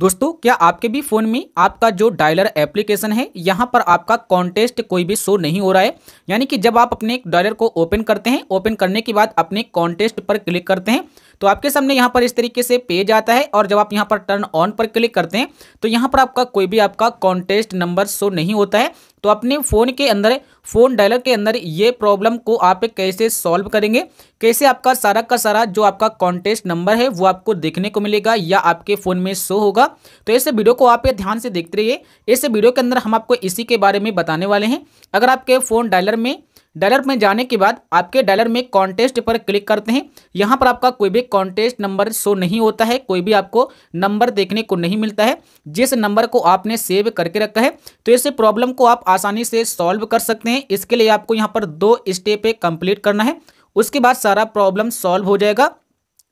दोस्तों क्या आपके भी फ़ोन में आपका जो डायलर एप्लीकेशन है यहाँ पर आपका कॉन्टेस्ट कोई भी शो नहीं हो रहा है यानी कि जब आप अपने डायलर को ओपन करते हैं ओपन करने के बाद अपने कॉन्टेस्ट पर क्लिक करते हैं तो आपके सामने यहाँ पर इस तरीके से पेज आता है और जब आप यहाँ पर टर्न ऑन पर क्लिक करते हैं तो यहाँ पर आपका कोई भी आपका कॉन्टेस्ट नंबर शो नहीं होता है तो अपने फ़ोन के अंदर फ़ोन डायलर के अंदर ये प्रॉब्लम को आप कैसे सॉल्व करेंगे कैसे आपका सारा का सारा जो आपका कॉन्टेस्ट नंबर है वो आपको देखने को मिलेगा या आपके फ़ोन में शो होगा तो ऐसे वीडियो को आप ध्यान से देखते रहिए इस वीडियो के अंदर हम आपको इसी के बारे में बताने वाले हैं अगर आपके फ़ोन डायलर में डॉलर में जाने के बाद आपके डॉलर में कॉन्टेस्ट पर क्लिक करते हैं यहाँ पर आपका कोई भी कॉन्टेस्ट नंबर शो नहीं होता है कोई भी आपको नंबर देखने को नहीं मिलता है जिस नंबर को आपने सेव करके रखा है तो इस प्रॉब्लम को आप आसानी से सॉल्व कर सकते हैं इसके लिए आपको यहाँ पर दो स्टेप कंप्लीट करना है उसके बाद सारा प्रॉब्लम सॉल्व हो जाएगा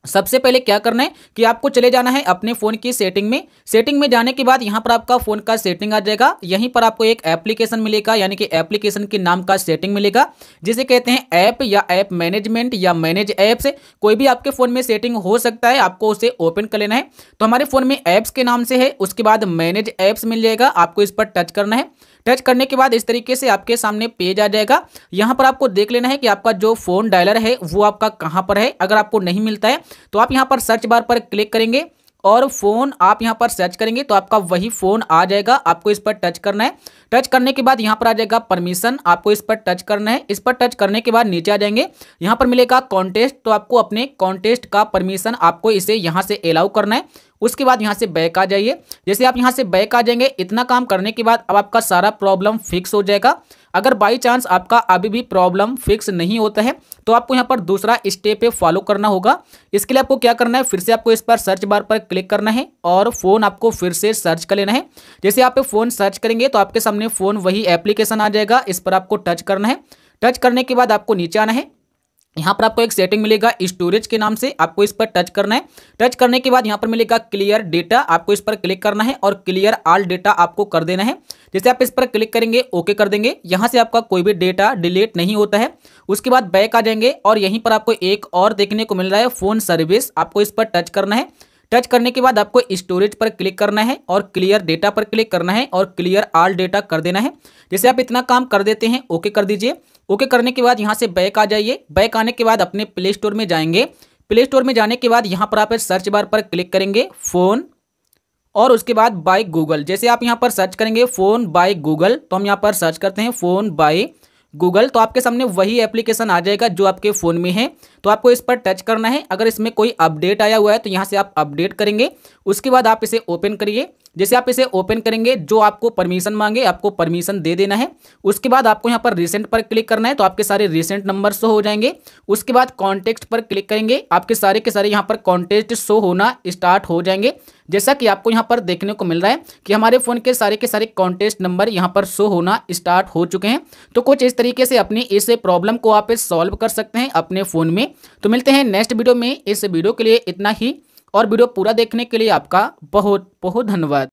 सबसे पहले क्या करना है कि आपको चले जाना है अपने फ़ोन की सेटिंग में सेटिंग में जाने के बाद यहाँ पर आपका फ़ोन का सेटिंग आ जाएगा यहीं पर आपको एक एप्लीकेशन मिलेगा यानी कि एप्लीकेशन के नाम का सेटिंग मिलेगा जिसे कहते हैं ऐप या ऐप मैनेजमेंट या मैनेज ऐप्स कोई भी आपके फ़ोन में सेटिंग हो सकता है आपको उसे ओपन कर लेना है तो हमारे फ़ोन में ऐप्स के नाम से है उसके बाद मैनेज ऐप्स मिल जाएगा आपको इस पर टच करना है टच करने के बाद इस तरीके से आपके सामने पेज आ जाएगा यहाँ पर आपको देख लेना है कि आपका जो फोन डायलर है वो आपका कहाँ पर है अगर आपको नहीं मिलता है तो आप यहाँ पर सर्च बार पर क्लिक करेंगे और फ़ोन आप यहाँ पर सर्च करेंगे तो आपका वही फ़ोन आ जाएगा आपको इस पर टच करना है टच करने के बाद यहाँ पर आ जाएगा परमिशन आपको इस पर टच करना है इस पर टच करने के बाद नीचे आ जाएंगे यहाँ पर मिलेगा कॉन्टेस्ट तो आपको अपने कॉन्टेस्ट का परमिशन आपको इसे यहाँ से अलाउ करना है उसके बाद यहाँ से बैक आ जाइए जैसे आप यहाँ से बैक आ जाएंगे इतना काम करने के बाद अब आपका सारा प्रॉब्लम फिक्स हो जाएगा अगर बाई चांस आपका अभी भी प्रॉब्लम फिक्स नहीं होता है तो आपको यहाँ पर दूसरा स्टेप है फॉलो करना होगा इसके लिए आपको क्या करना है फिर से आपको इस पर सर्च बार पर क्लिक करना है और फ़ोन आपको फिर से सर्च कर लेना है जैसे आप फ़ोन सर्च करेंगे तो आपके सामने फ़ोन वही एप्लीकेशन आ जाएगा इस पर आपको टच करना है टच करने के बाद आपको नीचे आना है यहाँ पर आपको एक सेटिंग मिलेगा स्टोरेज के नाम से आपको इस पर टच करना है टच करने के बाद यहाँ पर मिलेगा क्लियर डेटा आपको इस पर क्लिक करना है और क्लियर आल डेटा आपको कर देना है जैसे आप इस पर क्लिक करेंगे ओके कर देंगे यहाँ से आपका कोई भी डेटा डिलीट नहीं होता है उसके बाद बैक आ जाएंगे और यहीं पर आपको एक और देखने को मिल रहा है फ़ोन सर्विस आपको इस पर टच करना है टच करने के बाद आपको स्टोरेज पर क्लिक करना है और क्लियर डेटा पर क्लिक करना है और क्लियर आल डेटा कर देना है जैसे आप इतना काम कर देते हैं ओके कर दीजिए ओके करने के बाद यहाँ से बैक आ जाइए बैक आने के बाद अपने प्ले स्टोर में जाएंगे प्ले स्टोर में जाने के बाद यहाँ पर आप सर्च बार पर क्लिक करेंगे फ़ोन और उसके बाद बाय गूगल जैसे आप यहाँ पर सर्च करेंगे फ़ोन बाय गूगल तो हम यहाँ पर सर्च करते हैं फ़ोन बाय गूगल तो आपके सामने वही एप्लीकेशन आ जाएगा जो आपके फ़ोन में है तो आपको इस पर टच करना है अगर इसमें कोई अपडेट आया हुआ है तो यहाँ से आप अपडेट करेंगे उसके बाद आप इसे ओपन करिए जैसे आप इसे ओपन करेंगे जो आपको परमिशन मांगे आपको परमिशन दे देना है उसके बाद आपको यहाँ पर रिसेंट पर क्लिक करना है तो आपके सारे रिसेंट नंबर शो हो जाएंगे उसके बाद कॉन्टेक्स्ट पर क्लिक करेंगे आपके सारे के सारे यहाँ पर कॉन्टेक्ट शो होना स्टार्ट हो जाएंगे जैसा कि आपको यहाँ पर देखने को मिल रहा है कि हमारे फ़ोन के सारे के सारे कॉन्टेस्ट नंबर यहाँ पर शो होना स्टार्ट हो चुके हैं तो कुछ इस तरीके से अपनी इस प्रॉब्लम को आप सॉल्व कर सकते हैं अपने फ़ोन में तो मिलते हैं नेक्स्ट वीडियो में इस वीडियो के लिए इतना ही और वीडियो पूरा देखने के लिए आपका बहुत बहुत धन्यवाद